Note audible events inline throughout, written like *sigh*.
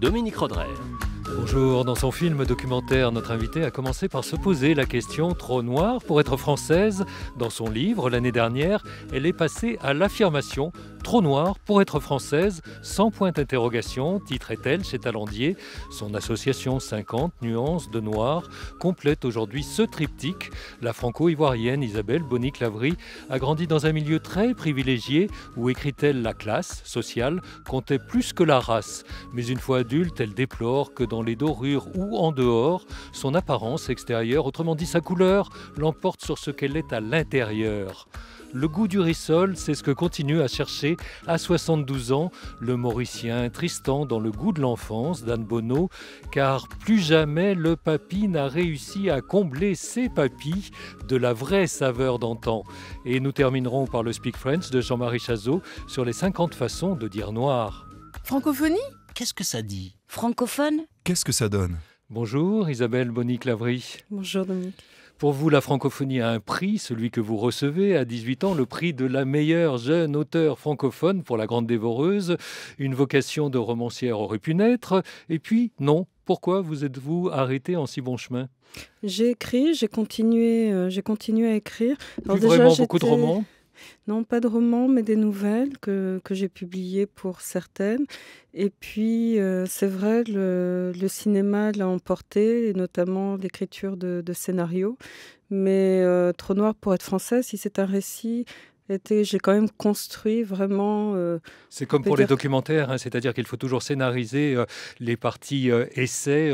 Dominique Rodrer. Bonjour, dans son film documentaire, notre invité a commencé par se poser la question trop noire pour être française. Dans son livre, l'année dernière, elle est passée à l'affirmation Trop noire pour être française, sans point d'interrogation, titre est elle chez Talandier. Son association 50 nuances de noir complète aujourd'hui ce triptyque. La franco-ivoirienne Isabelle Bonny-Clavry a grandi dans un milieu très privilégié où, écrit-elle, la classe sociale comptait plus que la race. Mais une fois adulte, elle déplore que dans les dorures ou en dehors, son apparence extérieure, autrement dit sa couleur, l'emporte sur ce qu'elle est à l'intérieur. Le goût du rissol, c'est ce que continue à chercher à 72 ans le Mauricien Tristan dans le goût de l'enfance d'Anne Bonneau, car plus jamais le papy n'a réussi à combler ses papy de la vraie saveur d'antan. Et nous terminerons par le Speak French de Jean-Marie Chazot sur les 50 façons de dire noir. Francophonie Qu'est-ce que ça dit Francophone Qu'est-ce que ça donne Bonjour Isabelle Bonny-Clavry. Bonjour Dominique. Pour vous, la francophonie a un prix, celui que vous recevez à 18 ans, le prix de la meilleure jeune auteure francophone pour La Grande Dévoreuse. Une vocation de romancière aurait pu naître. Et puis, non. Pourquoi vous êtes-vous arrêté en si bon chemin J'ai écrit, j'ai continué, euh, j'ai continué à écrire. vraiment beaucoup de romans non, pas de romans, mais des nouvelles que, j'ai publiées pour certaines. Et puis, euh, c'est vrai, le, cinéma l'a emporté, et notamment l'écriture de, de scénarios. Mais euh, Trop noir pour être français, si c'est un récit j'ai quand même construit vraiment. Euh, c'est comme pour les documentaires, hein, c'est-à-dire qu'il faut toujours scénariser euh, les parties euh, essais.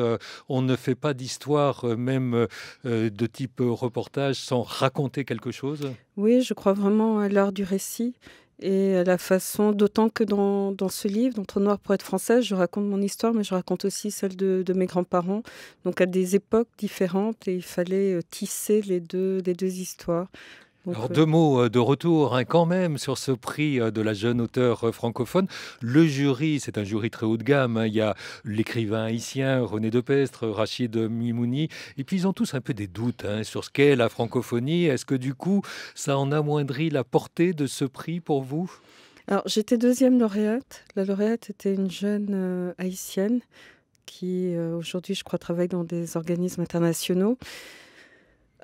on ne fait pas d'histoire, même de type reportage, sans raconter quelque chose. Oui, je crois vraiment à l'art du récit et à la façon, d'autant que dans, dans, ce livre, d'entre Noir pour être française, je raconte mon histoire, mais je raconte aussi celle de, de mes grands-parents, donc à des époques différentes, et il fallait tisser les deux, les deux histoires. Euh, deux mots euh, de retour hein, quand même sur ce prix euh, de la jeune auteure francophone. Le jury, c'est un jury très haut de gamme. Hein. Il y a l'écrivain haïtien René Depestre, Rachid Mimouni, et puis ils ont tous un peu des doutes hein, sur ce qu'est la francophonie. Est-ce que du coup, ça en amoindrit la portée de ce prix pour vous Alors j'étais deuxième lauréate. La lauréate était une jeune haïtienne qui aujourd'hui, je crois, travaille dans des organismes internationaux.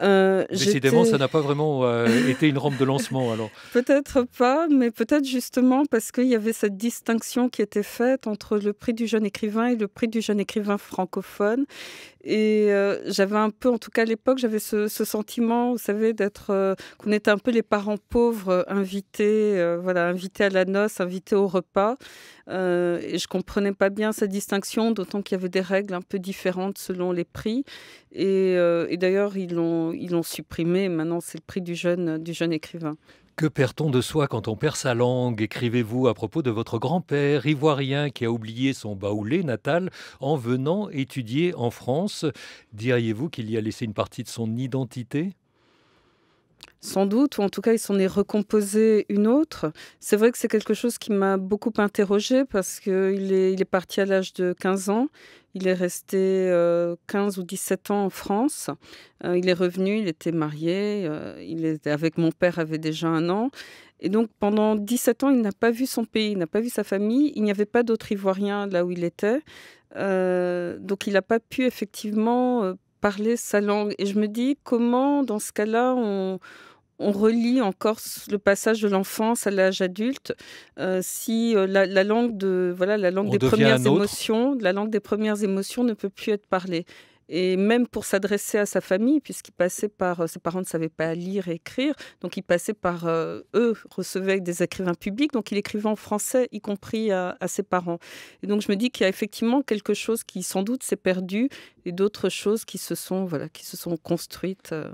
Euh, Décidément, ça n'a pas vraiment euh, *laughs* été une rampe de lancement alors. peut-être pas, mais peut-être justement parce qu'il y avait cette distinction qui était faite entre le prix du jeune écrivain et le prix du jeune écrivain francophone. Et euh, j'avais un peu, en tout cas à l'époque, j'avais ce, sentiment, vous savez, d'être euh, qu'on était un peu les parents pauvres euh, invités, voilà, invités à la noce, invités au repas. et je comprenais pas bien cette distinction, d'autant qu'il y avait des règles un peu différentes selon les prix. Et, d'ailleurs, ils l'ont, supprimé. Maintenant, c'est le prix du jeune, du jeune écrivain. Que perd-on de soi quand on perd sa langue Écrivez-vous à propos de votre grand-père ivoirien qui a oublié son baoulé natal en venant étudier en France. Diriez-vous qu'il y a laissé une partie de son identité sans doute, ou en tout cas, il s'en est recomposé une autre. C'est vrai que c'est quelque chose qui m'a beaucoup interrogée parce qu'il est, parti à l'âge de 15 ans. Il est resté 15 euh, ou 17 ans en France. Euh, il est revenu, il était marié, euh, il était avec mon père, avait déjà un an. Et donc pendant 17 ans, il n'a pas vu son pays, il n'a pas vu sa famille. Il n'y avait pas d'autres Ivoiriens là où il était. donc il n'a pas pu effectivement parler sa langue. Et je me dis comment, dans ce cas-là, on, on relie encore le passage de l'enfance à l'âge adulte euh, si euh, la, langue de voilà la langue des premières émotions la langue des premières émotions ne peut plus être parlée et même pour s'adresser à sa famille, puisqu'il passait par. Euh, ses parents ne savaient pas lire et écrire, donc il passait par. Euh, eux recevaient des écrivains publics, donc il écrivait en français, y compris à, ses parents. Et donc je me dis qu'il y a effectivement quelque chose qui sans doute s'est perdu et d'autres choses qui se sont, voilà, qui se sont construites. Euh,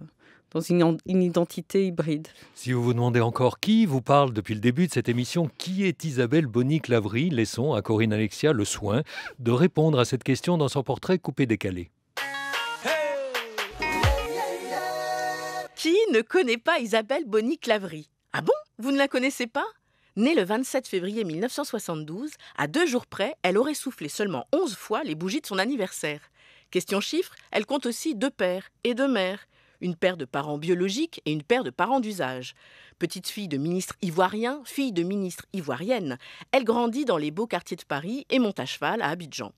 dans une, identité hybride. Si vous vous demandez encore qui vous parle depuis le début de cette émission, qui est Isabelle Bonny-Clavry Laissons à Corinne Alexia le soin de répondre à cette question dans son portrait coupé-décalé. ne connaît pas Isabelle Bonny Clavry Ah bon Vous ne la connaissez pas Née le 27 février 1972, à deux jours près, elle aurait soufflé seulement 11 fois les bougies de son anniversaire. Question chiffre, elle compte aussi deux pères et deux mères une paire de parents biologiques et une paire de parents d'usage. Petite fille de ministre ivoirien, fille de ministre ivoirienne, elle grandit dans les beaux quartiers de Paris et monte à cheval à Abidjan.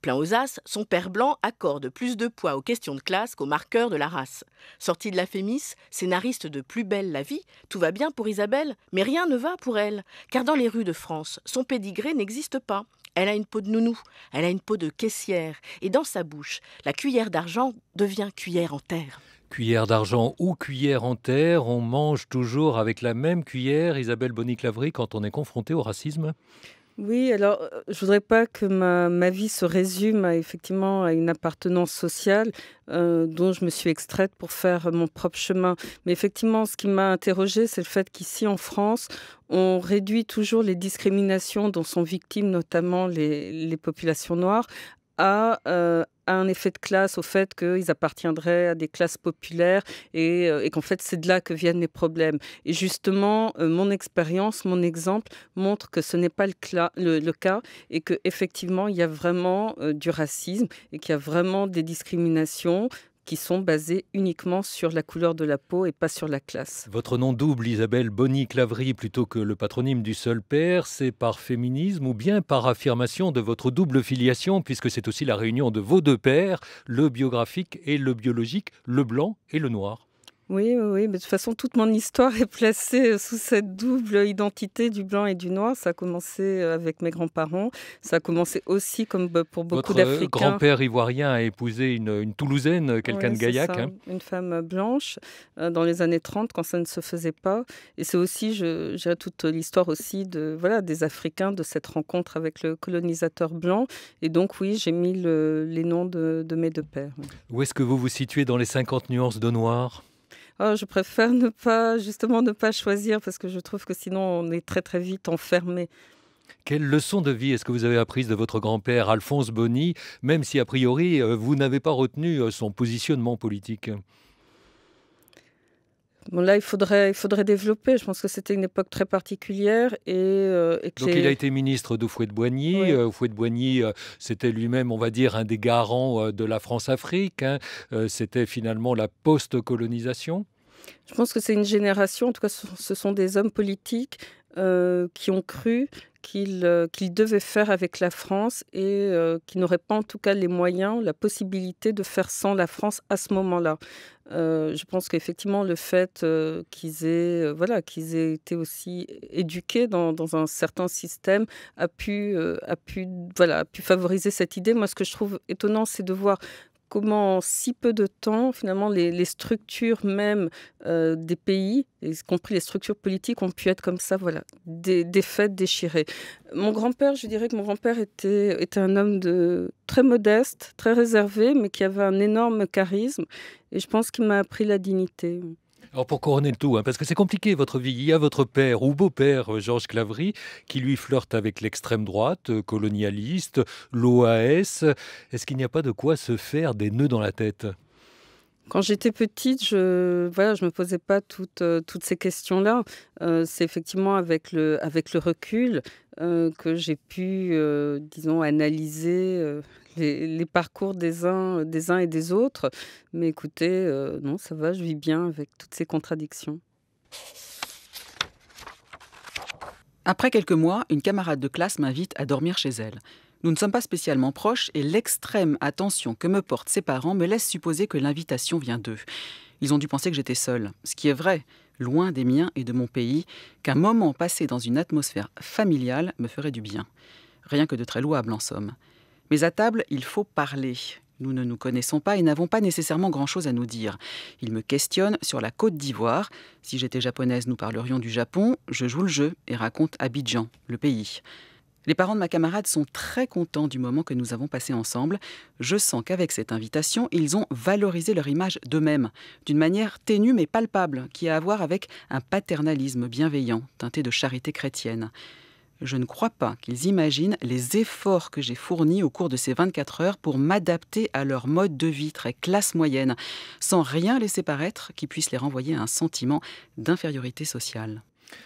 Plein aux as, son père blanc accorde plus de poids aux questions de classe qu'aux marqueurs de la race. Sortie de la Fémis, scénariste de Plus belle la vie, tout va bien pour Isabelle, mais rien ne va pour elle, car dans les rues de France, son pédigré n'existe pas. Elle a une peau de nounou, elle a une peau de caissière, et dans sa bouche, la cuillère d'argent devient cuillère en terre. Cuillère d'argent ou cuillère en terre, on mange toujours avec la même cuillère, Isabelle Bonny-Clavry, quand on est confronté au racisme oui, alors euh, je voudrais pas que ma, vie se résume à, effectivement à une appartenance sociale euh, dont je me suis extraite pour faire mon propre chemin. Mais effectivement, ce qui m'a interrogée, c'est le fait qu'ici en France, on réduit toujours les discriminations dont sont victimes notamment les, populations noires à euh, un effet de classe au fait qu'ils appartiendraient à des classes populaires et, euh, qu'en fait c'est de là que viennent les problèmes. Et justement, euh, mon expérience, mon exemple montre que ce n'est pas le, le, cas et qu'effectivement il y a vraiment euh, du racisme et qu'il y a vraiment des discriminations qui sont basées uniquement sur la couleur de la peau et pas sur la classe. Votre nom double, Isabelle Bonny Clavry, plutôt que le patronyme du seul père, c'est par féminisme ou bien par affirmation de votre double filiation, puisque c'est aussi la réunion de vos deux pères, le biographique et le biologique, le blanc et le noir oui, oui, mais de toute façon, toute mon histoire est placée euh, sous cette double identité du blanc et du noir. Ça a commencé euh, avec mes grands-parents. Ça a commencé aussi, comme bah, pour beaucoup euh, d'Africains. Votre grand-père ivoirien a épousé une, Toulousaine, quelqu'un de Gaillac. Hein. Une femme blanche dans les années 30, quand ça ne se faisait pas. Et c'est aussi, j'ai toute l'histoire aussi de voilà des Africains, de cette rencontre avec le colonisateur blanc. Et donc, oui, j'ai mis les noms de, de mes deux pères. Où est-ce que vous vous situez dans les 50 nuances de noir ah, je préfère ne pas, justement, ne pas choisir parce que je trouve que sinon on est très très vite enfermé. Quelle leçon de vie est-ce que vous avez apprise de votre grand-père Alphonse Bonny, même si a priori euh, vous n'avez pas retenu euh, son positionnement politique là, il faudrait, il faudrait développer. Je pense que c'était une époque très particulière. Et, euh, Donc, il a été ministre d'Oufouet de Boigny. Euh, Oufouet de Boigny, euh, c'était lui-même, on va dire, un des garants de la France-Afrique. Hein. C'était finalement la post-colonisation. Je pense que c'est une génération, en tout cas, ce sont des hommes politiques euh, qui ont cru qu'ils euh, devaient faire avec la France et euh, qu'ils qui n'auraient pas en tout cas les moyens, la possibilité de faire sans la France à ce moment-là. je pense qu'effectivement le fait qu'ils aient, voilà, qu'ils aient été aussi éduqués dans, dans un certain système a pu, a pu, voilà, a pu favoriser cette idée. Moi, ce que je trouve étonnant, c'est de voir comment en si peu de temps, finalement, les, structures même euh, des pays, y compris les structures politiques, ont pu être comme ça, voilà, des, fêtes déchirées. Mon grand-père, je dirais que mon grand-père était, un homme de, très modeste, très réservé, mais qui avait un énorme charisme. Et je pense qu'il m'a appris la dignité. Alors pour couronner le tout, hein, parce que c'est compliqué votre vie, il y a votre père ou beau-père, euh, Georges Claverie, qui lui flirte avec l'extrême droite, euh, colonialiste, l'OAS. Est-ce qu'il n'y a pas de quoi se faire des nœuds dans la tête quand j'étais petite, je voilà, je me posais pas toutes, euh, toutes ces questions-là. c'est effectivement avec le avec le recul que j'ai pu, disons, analyser les, parcours des uns, des uns et des autres. Mais écoutez, euh, non, ça va, je vis bien avec toutes ces contradictions. Après quelques mois, une camarade de classe m'invite à dormir chez elle. Nous ne sommes pas spécialement proches et l'extrême attention que me portent ses parents me laisse supposer que l'invitation vient d'eux. Ils ont dû penser que j'étais seule, ce qui est vrai, loin des miens et de mon pays, qu'un moment passé dans une atmosphère familiale me ferait du bien. Rien que de très louable en somme. Mais à table, il faut parler. Nous ne nous connaissons pas et n'avons pas nécessairement grand-chose à nous dire. Il me questionne sur la Côte d'Ivoire. Si j'étais japonaise, nous parlerions du Japon. Je joue le jeu et raconte Abidjan, le pays. Les parents de ma camarade sont très contents du moment que nous avons passé ensemble. Je sens qu'avec cette invitation, ils ont valorisé leur image d'eux-mêmes, d'une manière ténue mais palpable, qui a à voir avec un paternalisme bienveillant, teinté de charité chrétienne je ne crois pas qu'ils imaginent les efforts que j'ai fournis au cours de ces 24 heures pour m'adapter à leur mode de vie très classe moyenne, sans rien laisser paraître qui puisse les renvoyer à un sentiment d'infériorité sociale.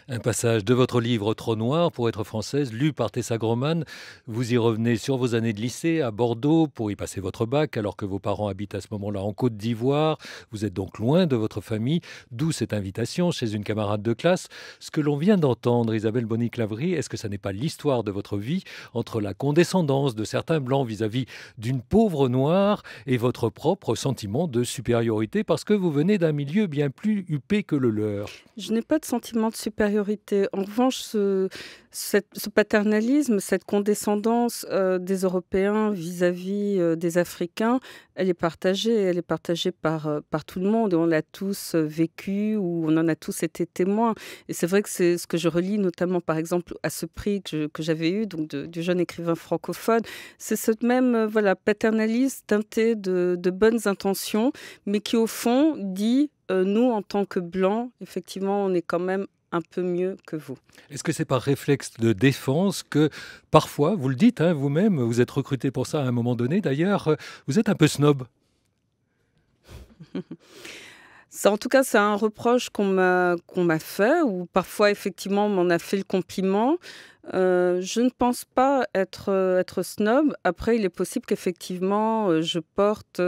Un passage de votre livre Trop noir pour être française, lu par Tessa Groman. Vous y revenez sur vos années de lycée à Bordeaux pour y passer votre bac, alors que vos parents habitent à ce moment-là en Côte d'Ivoire. Vous êtes donc loin de votre famille, d'où cette invitation chez une camarade de classe. Ce que l'on vient d'entendre, Isabelle Bonny-Clavry, est-ce que ça n'est pas l'histoire de votre vie entre la condescendance de certains blancs vis-à-vis d'une pauvre noire et votre propre sentiment de supériorité parce que vous venez d'un milieu bien plus huppé que le leur Je n'ai pas de sentiment de supériorité en revanche, ce, ce paternalisme, cette condescendance euh, des Européens vis-à-vis euh, des Africains, elle est partagée. Elle est partagée par, euh, par tout le monde et on l'a tous vécu ou on en a tous été témoins. Et c'est vrai que c'est ce que je relis notamment, par exemple, à ce prix que j'avais eu, donc du jeune écrivain francophone. C'est ce même voilà, paternalisme teinté de, bonnes intentions, mais qui au fond dit nous, en tant que blancs, effectivement, on est quand même un peu mieux que vous. Est-ce que c'est par réflexe de défense que parfois, vous le dites hein, vous-même, vous êtes recruté pour ça à un moment donné d'ailleurs, euh, vous êtes un peu snob *laughs* Ça, en tout cas, c'est un reproche qu'on m'a, qu'on m'a fait, ou parfois, effectivement, on m'en a fait le compliment. Euh, je ne pense pas être, euh, être snob. Après, il est possible qu'effectivement, euh, je porte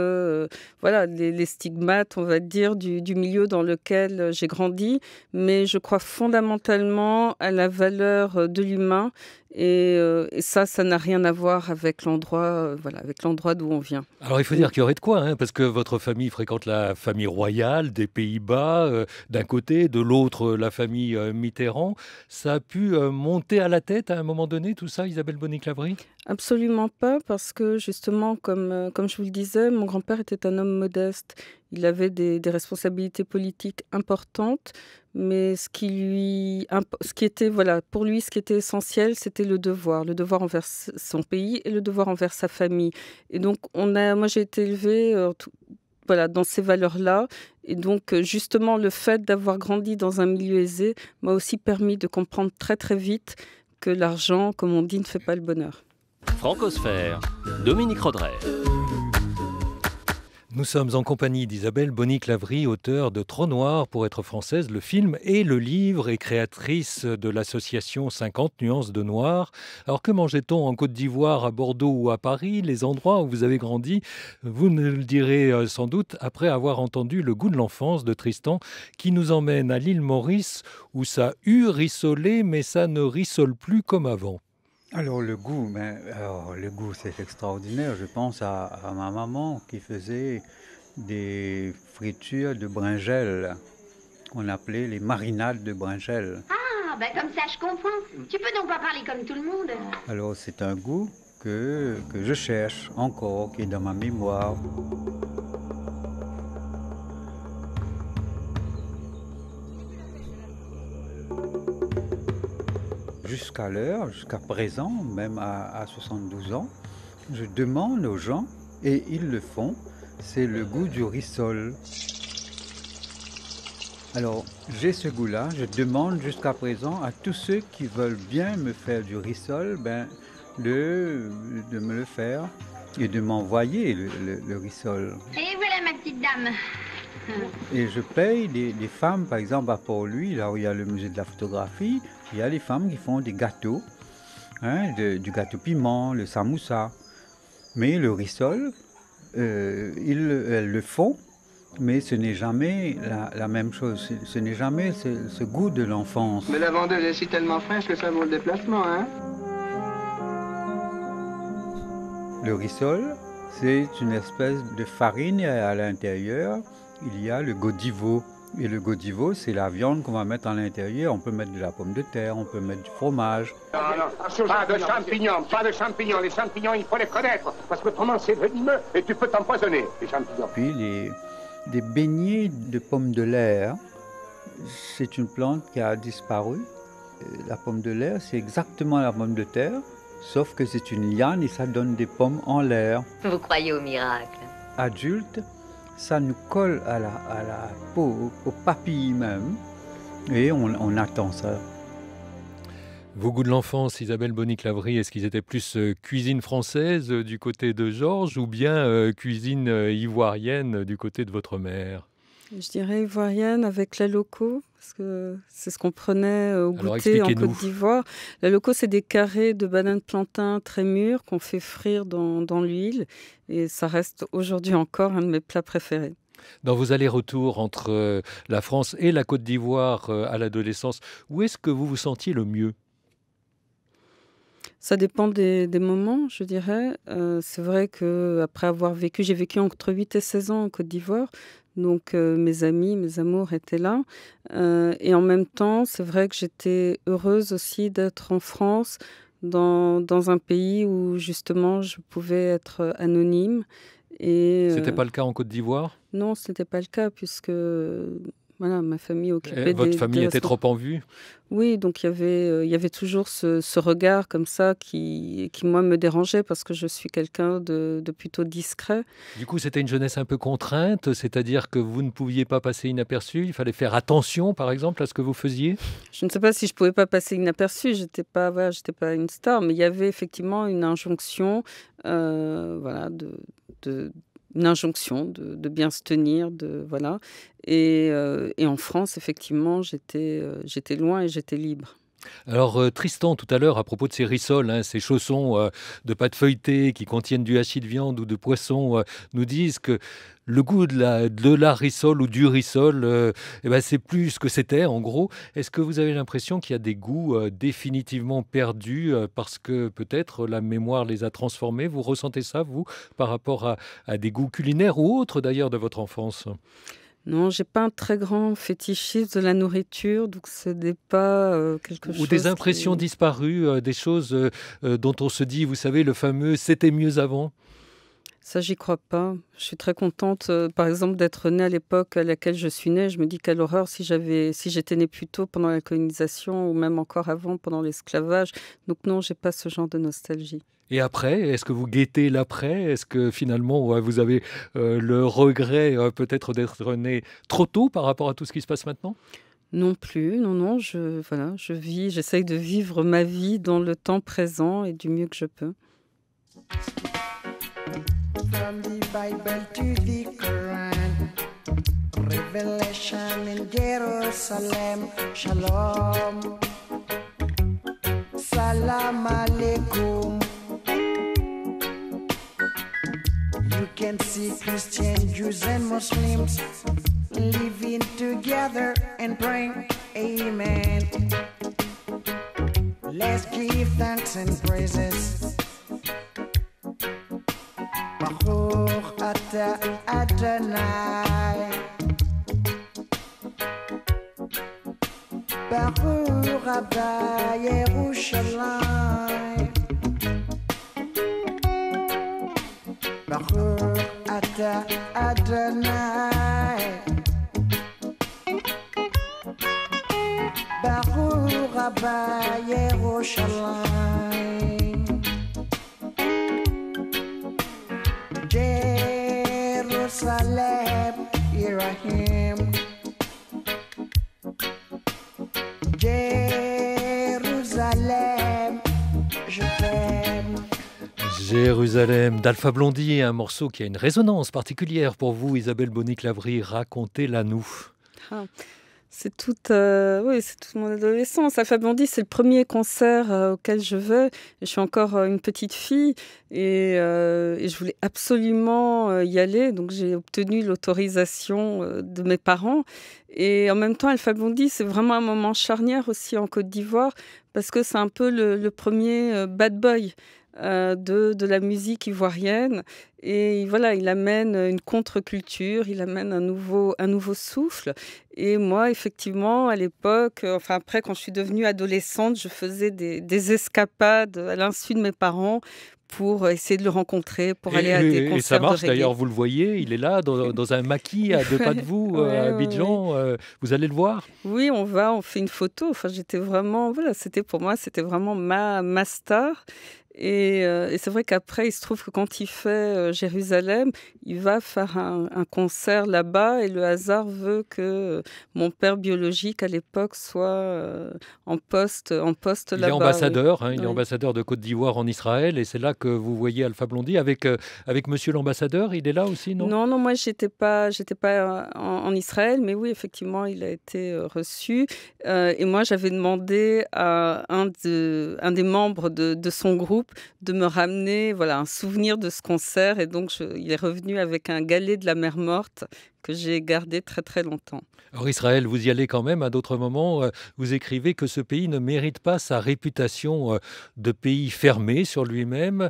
voilà, les, stigmates, on va dire, du, milieu dans lequel j'ai grandi, mais je crois fondamentalement à la valeur de l'humain et, ça, ça n'a rien à voir avec l'endroit, voilà, avec l'endroit d'où on vient. Alors il faut dire qu'il y aurait de quoi, hein, parce que votre famille fréquente la famille royale des Pays-Bas d'un côté, de l'autre la famille Mitterrand. Ça a pu monter à la tête à un moment donné, tout ça, Isabelle Bonnet-Clavry Absolument pas, parce que justement, comme, euh, comme je vous le disais, mon grand-père était un homme modeste. Il avait des, responsabilités politiques importantes, mais ce qui, lui, ce qui était, voilà, pour lui, ce qui était essentiel, c'était le devoir, le devoir envers son pays et le devoir envers sa famille. Et donc, on a, moi, j'ai été élevée euh, voilà, dans ces valeurs-là. Et donc, euh, justement, le fait d'avoir grandi dans un milieu aisé m'a aussi permis de comprendre très, très vite que l'argent, comme on dit, ne fait pas le bonheur. Francosphère, Dominique Rodret. Nous sommes en compagnie d'Isabelle Bonny-Clavry, auteure de Trop Noir pour être française, le film et le livre, et créatrice de l'association 50 nuances de noir. Alors que mangeait-on en Côte d'Ivoire, à Bordeaux ou à Paris, les endroits où vous avez grandi Vous nous le direz euh, sans doute après avoir entendu Le goût de l'enfance de Tristan, qui nous emmène à l'île Maurice, où ça eut rissolé, mais ça ne rissole plus comme avant. Alors le goût, le goût c'est extraordinaire. Je pense à, ma maman qui faisait des fritures de bringelles qu'on appelait les marinades de bringelles. Ah, ben comme ça je comprends. Tu peux donc pas parler comme tout le monde. Alors c'est un goût que, que je cherche encore, qui est dans ma mémoire. jusqu'à l'heure, jusqu'à présent, même à, 72 ans, je demande aux gens, et ils le font, c'est le goût du rissol. Alors, j'ai ce goût-là. Je demande jusqu'à présent à tous ceux qui veulent bien me faire du rissol, ben, de, me le faire et de m'envoyer le, le, rissol. Et voilà ma petite dame. Et je paye des, femmes, par exemple à bah, Port-Louis, là où il y a le musée de la photographie, il y a des femmes qui font des gâteaux, hein, du gâteau piment, le samoussa. Mais le rissol, euh, elles le font, mais ce n'est jamais la, même chose. Ce, n'est jamais ce, goût de l'enfance. Mais la vendeuse est si tellement fraîche que ça vaut le déplacement, hein. Le rissol, c'est une espèce de farine à l'intérieur il y a le godivo. Et le godivo, c'est la viande qu'on va mettre à l'intérieur. On peut mettre de la pomme de terre, on peut mettre du fromage. Non, non, pas de champignons, pas de champignons. Les champignons, il faut les connaître, parce qu'autrement, c'est venimeux et tu peux t'empoisonner, les champignons. Puis les, les beignets de pommes de l'air, c'est une plante qui a disparu. Euh, la pomme de l'air, c'est exactement la pomme de terre, sauf que c'est une liane et ça donne des pommes en l'air. Vous croyez au miracle Adulte, ça nous colle à la, peau, au papy même, et on, on attend ça. Vos goûts de l'enfance, Isabelle bonny lavry est-ce qu'ils étaient plus euh, cuisine française euh, du côté de Georges ou bien euh, cuisine ivoirienne du côté de votre mère je dirais ivoirienne avec la loco, parce que c'est ce qu'on prenait euh, au goûter en Côte d'Ivoire. La loco, c'est des carrés de bananes plantain très mûres qu'on fait frire dans, l'huile. Et ça reste aujourd'hui encore un de mes plats préférés. Dans vos allers-retours entre euh, la France et la Côte d'Ivoire euh, à l'adolescence, où est-ce que vous vous sentiez le mieux ça dépend des, moments, je dirais. c'est vrai que après avoir vécu, j'ai vécu entre 8 et 16 ans en Côte d'Ivoire, donc euh, mes amis, mes amours étaient là. Euh, et en même temps, c'est vrai que j'étais heureuse aussi d'être en France, dans, un pays où justement je pouvais être euh, anonyme. Et, c'était pas le cas en Côte d'Ivoire Non, ce n'était pas le cas puisque voilà, ma famille eh, occupait. Et votre famille était trop en vue Oui, donc il y avait, euh, il y avait toujours ce, regard comme ça qui, qui, moi, me dérangeait parce que je suis quelqu'un de, plutôt discret. Du coup, c'était une jeunesse un peu contrainte, c'est-à-dire que vous ne pouviez pas passer inaperçu. Il fallait faire attention, par exemple, à ce que vous faisiez. Je ne sais pas si je pouvais pas passer inaperçu. J'étais pas, voilà, j'étais pas une star, mais il y avait effectivement une injonction, euh, voilà, de une injonction de, bien se tenir, de voilà. Et, euh, en France, effectivement, j'étais euh, j'étais loin et j'étais libre. Alors euh, Tristan, tout à l'heure, à propos de ces rissoles, hein, ces chaussons euh, de pâte feuilletée qui contiennent du hachis de viande ou de poisson, euh, nous disent que le goût de la, de la rissole ou du rissole, eh ben, c'est plus que c'était en gros. Est-ce que vous avez l'impression qu'il y a des goûts définitivement perdus parce que peut-être la mémoire les a transformés Vous ressentez ça, vous, par rapport à des goûts culinaires ou autres d'ailleurs de votre enfance non, j'ai pas un très grand fétichisme de la nourriture, donc ce n'est pas euh, quelque chose. Ou des impressions disparues, euh, des choses euh, dont on se dit, vous savez, le fameux c'était mieux avant. Ça, j'y crois pas. Je suis très contente, euh, par exemple, d'être née à l'époque à laquelle je suis née. Je me dis quelle horreur si j'avais, si j'étais née plus tôt pendant la colonisation ou même encore avant pendant l'esclavage. Donc non, j'ai pas ce genre de nostalgie. Et après, est-ce que vous guettez l'après Est-ce que finalement vous avez euh, le regret euh, peut-être d'être née trop tôt par rapport à tout ce qui se passe maintenant non plus, non, non, je, voilà, je vis, j'essaye de vivre ma vie dans le temps présent et du mieux que je peux. From the Bible to the Quran, Revelation in Jerusalem, Shalom. Salam Alaikum. You can see Christians, Jews, and Muslims living together and praying. Amen. Let's give thanks and praises. tonight. Baruch Abba Yerushalayim. d'Alpha Blondie, un morceau qui a une résonance particulière pour vous, Isabelle bonny clavry racontez-la nous. Ah, c'est toute, euh, oui, c'est toute mon adolescence. Alpha Blondie, c'est le premier concert euh, auquel je vais. Je suis encore euh, une petite fille et, je voulais absolument y aller. Donc j'ai obtenu l'autorisation de mes parents. Et en même temps, Alpha Blondie, c'est vraiment un moment charnière aussi en Côte d'Ivoire parce que c'est un peu le premier bad boy. Euh, de, la musique ivoirienne. Et voilà, il amène une contre-culture, il amène un nouveau, un nouveau souffle. Et moi, effectivement, à l'époque, euh, enfin après, quand je suis devenue adolescente, je faisais des, escapades à l'insu de mes parents pour essayer de le rencontrer, pour aller à des concerts. Et ça marche d'ailleurs, vous le voyez, il est là dans, un maquis à deux pas de vous, *laughs* euh, à Abidjan. Vous allez le voir Oui, on va, on fait une photo. Enfin, j'étais vraiment, voilà, c'était pour moi, c'était vraiment ma, ma star. Euh, et, c'est vrai qu'après, il se trouve que quand il fait euh, Jérusalem, il va faire un, concert là-bas et le hasard veut que euh, mon père biologique à l'époque soit en poste, en poste là-bas. Il est ambassadeur, hein, il est ambassadeur de Côte d'Ivoire en Israël et c'est là que vous voyez Alpha Blondie avec avec Monsieur l'ambassadeur. Il est là aussi, non Non, non, moi j'étais pas j'étais pas en, Israël, mais oui, effectivement, il a été reçu et moi j'avais demandé à un de un des membres de, de son groupe de me ramener voilà un souvenir de ce concert. Et donc, il est revenu avec un galet de la mer morte que j'ai gardé très très longtemps. Alors Israël, vous y allez quand même à d'autres moments. Euh, vous écrivez que ce pays ne mérite pas sa réputation euh, de pays fermé sur lui-même.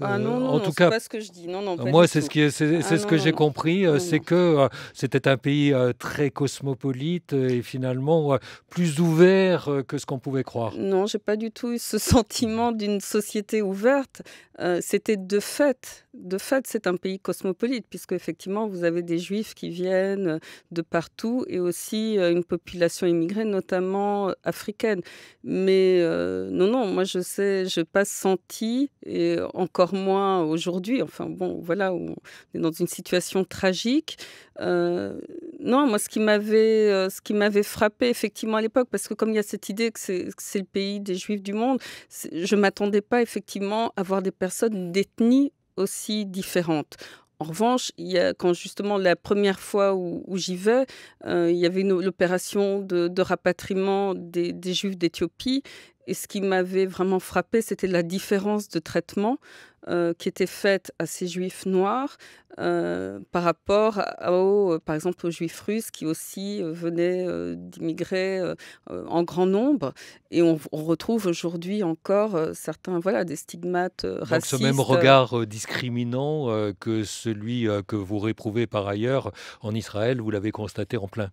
Ah euh, non, en tout cas, pas ce que je dis. Non, non, moi, c'est ce, qui, ce que j'ai compris, c'est que c'était un pays très cosmopolite et finalement plus ouvert que ce qu'on pouvait croire. Non, j'ai pas du tout eu ce *laughs* sentiment d'une société ouverte. c'était de fait, de fait, c'est un pays cosmopolite puisque effectivement, vous avez des juifs qui viennent euh, de partout et aussi euh, une population immigrée, notamment euh, africaine. Mais non, non, moi je sais, je n'ai pas senti, et encore moins aujourd'hui, enfin bon, voilà, on est dans une situation tragique. non, moi ce qui m'avait, ce qui m'avait frappé effectivement à l'époque, parce que comme il y a cette idée que c'est le pays des juifs du monde, je m'attendais pas effectivement à voir des personnes d'ethnie aussi différentes. En revanche, il y a, quand justement la première fois où, j'y vais, euh, il y avait l'opération de, rapatriement des Juifs d'Éthiopie et ce qui m'avait vraiment frappé, c'était la différence de traitement euh, qui était faite à ces juifs noirs euh, par rapport à, euh, par exemple aux juifs russes qui aussi venaient d'immigrer en grand nombre. Et on, retrouve aujourd'hui encore certains voilà, des stigmates racistes. ce même regard discriminant que celui que vous réprouvez par ailleurs en Israël, vous l'avez constaté en plein.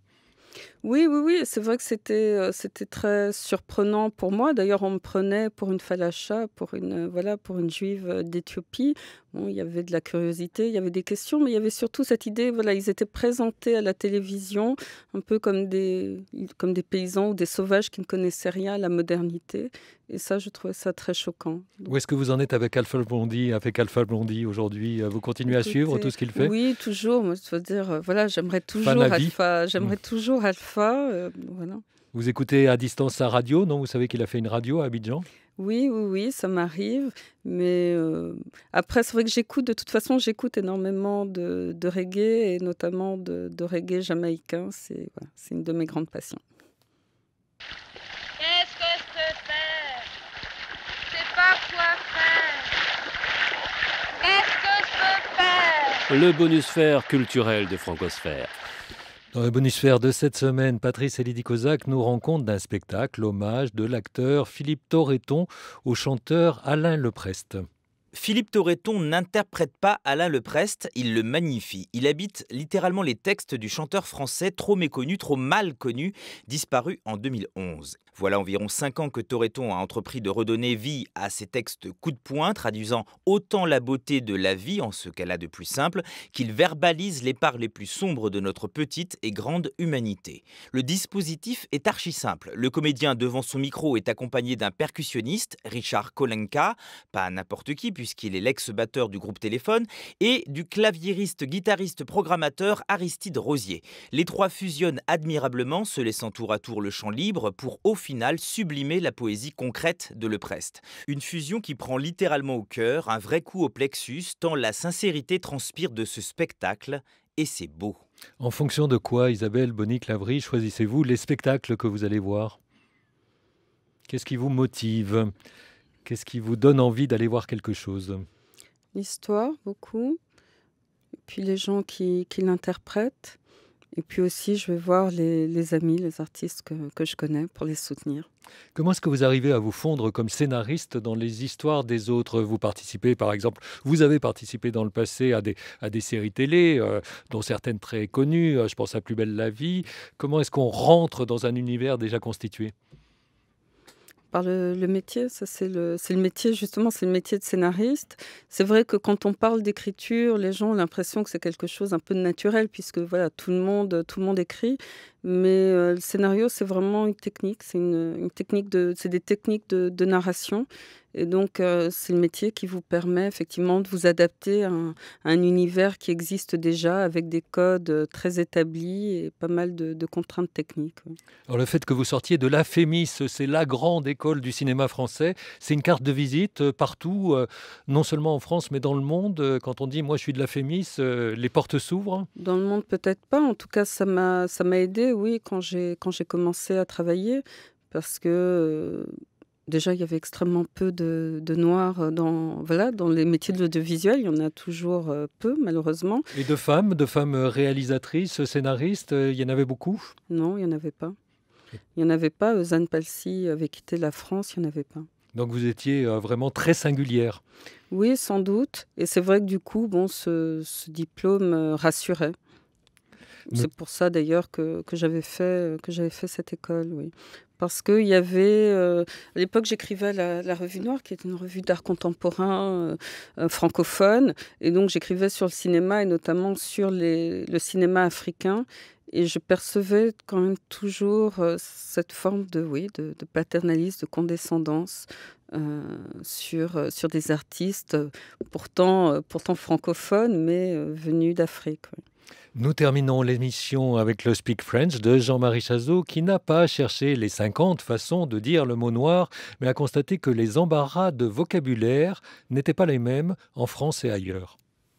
Oui, oui, oui, c'est vrai que c'était c'était très surprenant pour moi. D'ailleurs, on me prenait pour une falacha, pour une voilà, pour une juive d'Éthiopie. Bon, il y avait de la curiosité, il y avait des questions, mais il y avait surtout cette idée, voilà, ils étaient présentés à la télévision un peu comme des comme des paysans ou des sauvages qui ne connaissaient rien à la modernité. Et ça, je trouvais ça très choquant. Où est-ce que vous en êtes avec Alpha Blondie, avec Alpha aujourd'hui Vous continuez à suivre tout ce qu'il fait Oui, toujours. Moi, je veux dire, voilà, j'aimerais mmh. toujours Alpha. J'aimerais toujours Alpha euh, Vous écoutez à distance sa radio, non Vous savez qu'il a fait une radio à Abidjan Oui, oui, oui, ça m'arrive. Mais euh, après, c'est vrai que j'écoute, de toute façon, j'écoute énormément de, reggae, et notamment de, reggae jamaïcain. C'est une de mes grandes passions. Qu'est-ce que je peux faire C'est pas quoi Qu'est-ce que je peux faire Le bonus faire culturel de Francosphère. Dans le bonusphère de cette semaine, Patrice et Lydie Kozak nous rencontrent d'un spectacle, hommage de l'acteur Philippe Toreton au chanteur Alain Leprest. Philippe Torreton n'interprète pas Alain Leprest, il le magnifie. Il habite littéralement les textes du chanteur français trop méconnu, trop mal connu, disparu en 2011. Voilà environ cinq ans que Toreton a entrepris de redonner vie à ses textes coup de poing, traduisant autant la beauté de la vie, en ce qu'elle a de plus simple, qu'il verbalise les parts les plus sombres de notre petite et grande humanité. Le dispositif est archi simple. Le comédien devant son micro est accompagné d'un percussionniste, Richard Kolenka, pas n'importe qui puisqu'il est l'ex-batteur du groupe Téléphone, et du claviériste, guitariste, programmateur Aristide Rosier. Les trois fusionnent admirablement, se laissant tour à tour le champ libre pour au sublimer la poésie concrète de Leprest. Une fusion qui prend littéralement au cœur, un vrai coup au plexus, tant la sincérité transpire de ce spectacle, et c'est beau. En fonction de quoi, Isabelle Bonique Lavrie choisissez-vous les spectacles que vous allez voir Qu'est-ce qui vous motive Qu'est-ce qui vous donne envie d'aller voir quelque chose L'histoire, beaucoup. Puis les gens qui l'interprètent. Et puis aussi, je vais voir les, amis, les artistes que, je connais pour les soutenir. Comment est-ce que vous arrivez à vous fondre comme scénariste dans les histoires des autres Vous participez, par exemple, vous avez participé dans le passé à des, séries télé, euh, dont certaines très connues, euh, je pense à Plus belle la vie. Comment est-ce qu'on rentre dans un univers déjà constitué le, métier. Ça, c'est le, le, métier, justement, c'est le métier de scénariste. C'est vrai que quand on parle d'écriture, les gens ont l'impression que c'est quelque chose un peu de naturel, puisque voilà, tout le monde, tout le monde écrit. Mais euh, le scénario, c'est vraiment une technique. C'est une, technique de, c'est des techniques de, narration. Et donc, euh, c'est le métier qui vous permet effectivement de vous adapter à un, univers qui existe déjà avec des codes euh, très établis et pas mal de, contraintes techniques. Alors, le fait que vous sortiez de l'AFEMIS, c'est la grande école du cinéma français, c'est une carte de visite partout, non seulement en France, mais dans le monde. Quand on dit moi je suis de l'AFEMIS, les portes s'ouvrent Dans le monde, peut-être pas. En tout cas, ça m'a, ça m'a aidé oui, quand j'ai commencé à travailler, parce que euh, déjà il y avait extrêmement peu de, noirs dans voilà dans les métiers de l'audiovisuel il y en a toujours euh, peu malheureusement et de femmes de femmes réalisatrices scénaristes euh, il y en avait beaucoup non il y en avait pas il n'y en avait pas Zane Palsy avait quitté la France il n'y en avait pas donc vous étiez vraiment très singulière oui sans doute et c'est vrai que du coup bon ce diplôme rassurait c'est pour ça d'ailleurs que, que j'avais fait, euh, cette école, oui. Parce qu'il y avait, euh, à l'époque, j'écrivais la, Revue Noire, qui est une revue d'art contemporain euh, francophone, et donc j'écrivais sur le cinéma et notamment sur le cinéma africain et je percevais quand même toujours cette forme de oui de, paternalisme, de condescendance sur des artistes pourtant francophones mais venus d'Afrique. Nous terminons l'émission avec le Speak French de Jean-Marie Chazot qui n'a pas cherché les 50 façons de dire le mot noir, mais a constaté que les embarras de vocabulaire n'étaient pas les mêmes en France et ailleurs.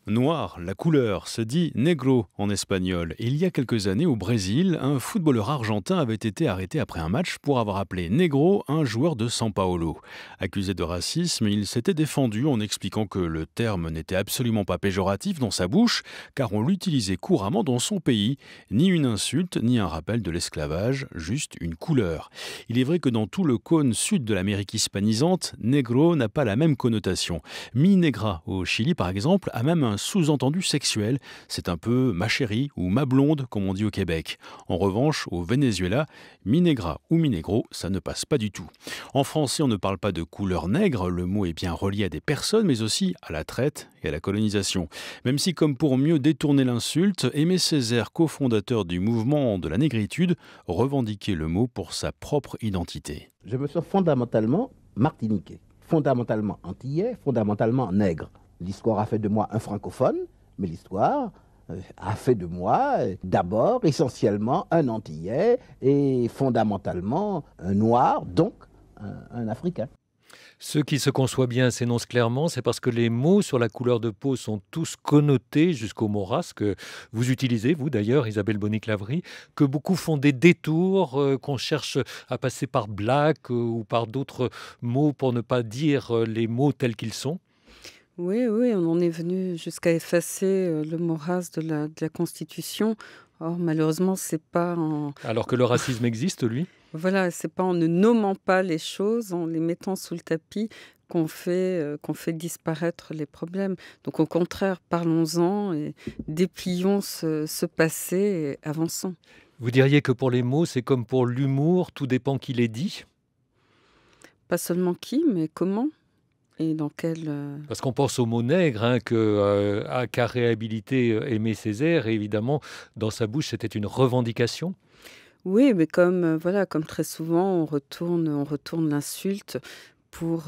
Noir, la couleur, se dit negro en espagnol. il y a quelques années, au Brésil, un footballeur argentin avait été arrêté après un match pour avoir appelé negro un joueur de San Paolo. Accusé de racisme, il s'était défendu en expliquant que le terme n'était absolument pas péjoratif dans sa bouche, car on l'utilisait couramment dans son pays. Ni une insulte, ni un rappel de l'esclavage, juste une couleur. Il est vrai que dans tout le cône sud de l'Amérique hispanisante, negro n'a pas la même connotation. Mi negra au Chili, par exemple, a même un sous-entendu sexuel. C'est un peu ma chérie ou ma blonde, comme on dit au Québec. En revanche, au Venezuela, minegra ou minegro, ça ne passe pas du tout. En français, on ne parle pas de couleur nègre, le mot est bien relié à des personnes, mais aussi à la traite et à la colonisation. Même si, comme pour mieux détourner l'insulte, Aimé Césaire, cofondateur du mouvement de la négritude, revendiquait le mot pour sa propre identité. Je me sens fondamentalement martiniquais, fondamentalement antillais, fondamentalement nègre. L'histoire a fait de moi un francophone, mais l'histoire euh, a fait de moi euh, d'abord essentiellement un Antillais et fondamentalement un Noir, donc un, Africain. Ce qui se conçoit bien s'énonce clairement, c'est parce que les mots sur la couleur de peau sont tous connotés jusqu'au mot race que vous utilisez, vous d'ailleurs, Isabelle Bonnet-Clavry, que beaucoup font des détours, euh, qu'on cherche à passer par black ou par d'autres mots pour ne pas dire les mots tels qu'ils sont. Oui, oui, on en est venu jusqu'à effacer euh, le mot race de la, Constitution. Or, malheureusement, c'est pas en... Alors que le racisme existe, lui Voilà, c'est pas en ne nommant pas les choses, en les mettant sous le tapis, qu'on fait, euh, qu'on fait disparaître les problèmes. Donc au contraire, parlons-en et déplions ce, ce, passé et avançons. Vous diriez que pour les mots, c'est comme pour l'humour, tout dépend qui les dit Pas seulement qui, mais comment euh, Parce qu'on pense au mot nègre, hein, que, qu'a euh, réhabilité euh, Aimé Césaire, et évidemment, dans sa bouche, c'était une revendication. Oui, mais comme, voilà, comme très souvent, on retourne, on retourne l'insulte pour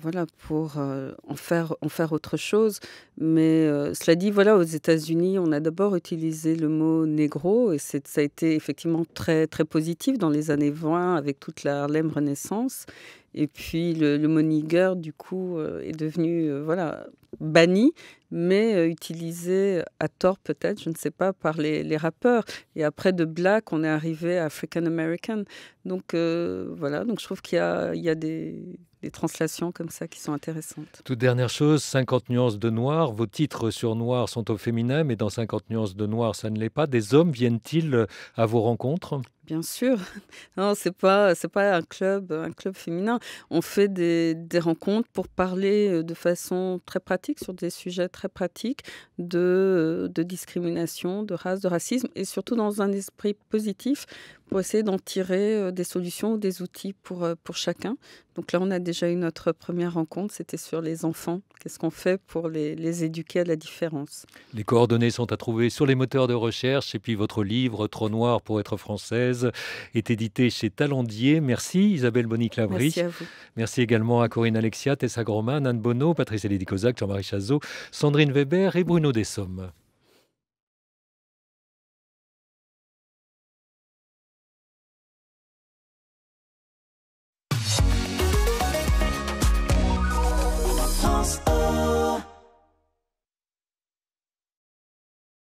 voilà pour en faire en faire autre chose mais cela dit voilà aux États-Unis on a d'abord utilisé le mot négro et ça a été effectivement très très positif dans les années 20 avec toute la Harlem Renaissance et puis le, le du coup, euh, est devenu euh, voilà banni, mais euh, utilisé à tort peut-être, je ne sais pas, par les, rappeurs. Et après de Black, on est arrivé à African American. Donc voilà, donc je trouve qu'il y, y a, des, des translations comme ça qui sont intéressantes. Toute dernière chose, 50 nuances de noir. Vos titres sur noir sont au féminin, mais dans 50 nuances de noir, ça ne l'est pas. Des hommes viennent-ils à vos rencontres Bien sûr. *laughs* Non, c'est pas c'est pas un club un club féminin. On fait des, rencontres pour parler euh, de façon très pratique sur des sujets très pratiques de, euh, de discrimination, de race, de racisme et surtout dans un esprit positif pour essayer d'en tirer euh, des solutions, des outils pour, euh, pour chacun. Donc là, on a déjà eu notre première rencontre, c'était sur les enfants. Qu'est-ce qu'on fait pour les, éduquer à la différence Les coordonnées sont à trouver sur les moteurs de recherche. Et puis votre livre, Trop noir pour être française, est édité chez Talendier. Merci Isabelle Bonny-Clavry. Merci à vous. Merci également à Corinne Alexia, Tessa Groman, Anne Bonneau, Patrice Elédicozac, Jean-Marie Chazot, Sandrine Weber et Bruno Dessomme.